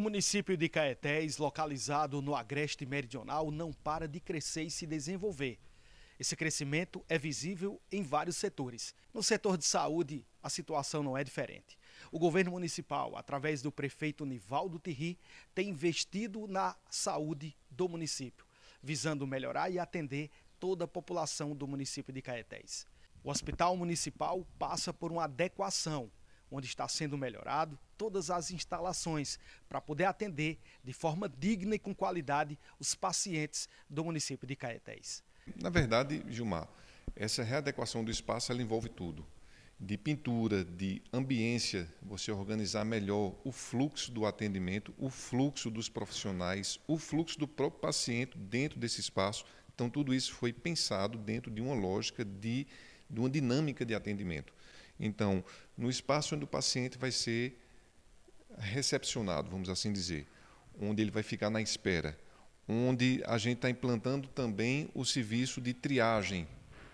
O município de Caetés, localizado no Agreste Meridional, não para de crescer e se desenvolver. Esse crescimento é visível em vários setores. No setor de saúde, a situação não é diferente. O governo municipal, através do prefeito Nivaldo Tirri, tem investido na saúde do município, visando melhorar e atender toda a população do município de Caetés. O hospital municipal passa por uma adequação onde está sendo melhorado todas as instalações para poder atender de forma digna e com qualidade os pacientes do município de Caetés. Na verdade, Gilmar, essa readequação do espaço envolve tudo. De pintura, de ambiência, você organizar melhor o fluxo do atendimento, o fluxo dos profissionais, o fluxo do próprio paciente dentro desse espaço. Então, tudo isso foi pensado dentro de uma lógica de, de uma dinâmica de atendimento. Então, no espaço onde o paciente vai ser recepcionado, vamos assim dizer, onde ele vai ficar na espera, onde a gente está implantando também o serviço de triagem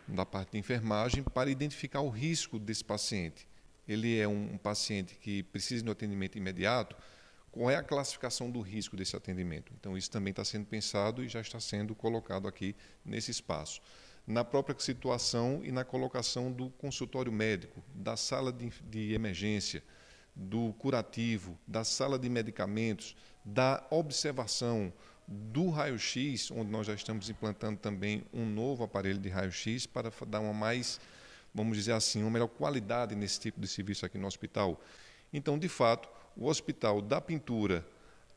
da parte de enfermagem para identificar o risco desse paciente. Ele é um, paciente que precisa de um atendimento imediato, qual é a classificação do risco desse atendimento. Então, isso também está sendo pensado e já está sendo colocado aqui nesse espaço na própria situação e na colocação do consultório médico, da sala de, de emergência, do curativo, da sala de medicamentos, da observação, do raio-x, onde nós já estamos implantando também um novo aparelho de raio-x para dar uma mais, vamos dizer assim, uma melhor qualidade nesse tipo de serviço aqui no hospital. Então, de fato, o hospital da pintura,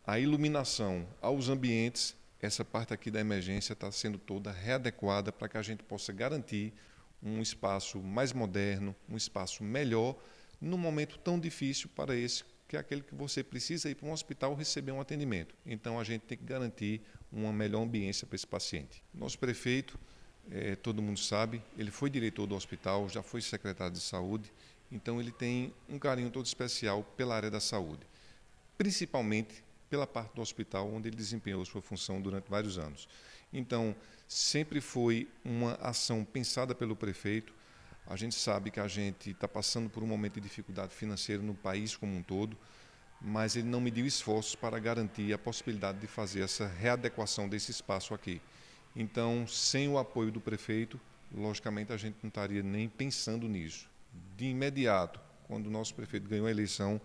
a iluminação, aos ambientes, essa parte aqui da emergência está sendo toda readequada para que a gente possa garantir um espaço mais moderno, um espaço melhor, num momento tão difícil para esse, que é aquele que você precisa ir para um hospital receber um atendimento. Então, a gente tem que garantir uma melhor ambiência para esse paciente. Nosso prefeito, é, todo mundo sabe, ele foi diretor do hospital, já foi secretário de saúde, então ele tem um carinho todo especial pela área da saúde, principalmente pela parte do hospital, onde ele desempenhou sua função durante vários anos. Então, sempre foi uma ação pensada pelo prefeito. A gente sabe que a gente está passando por um momento de dificuldade financeira no país como um todo, mas ele não mediu esforços para garantir a possibilidade de fazer essa readequação desse espaço aqui. Então, sem o apoio do prefeito, logicamente a gente não estaria nem pensando nisso. De imediato, quando o nosso prefeito ganhou a eleição,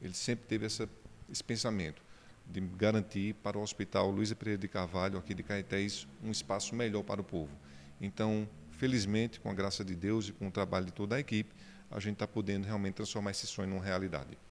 ele sempre teve essa, esse pensamento de garantir para o Hospital Luiz Pereira de Carvalho, aqui de Caetés, um espaço melhor para o povo. Então, felizmente, com a graça de Deus e com o trabalho de toda a equipe, a gente está podendo realmente transformar esse sonho numa realidade.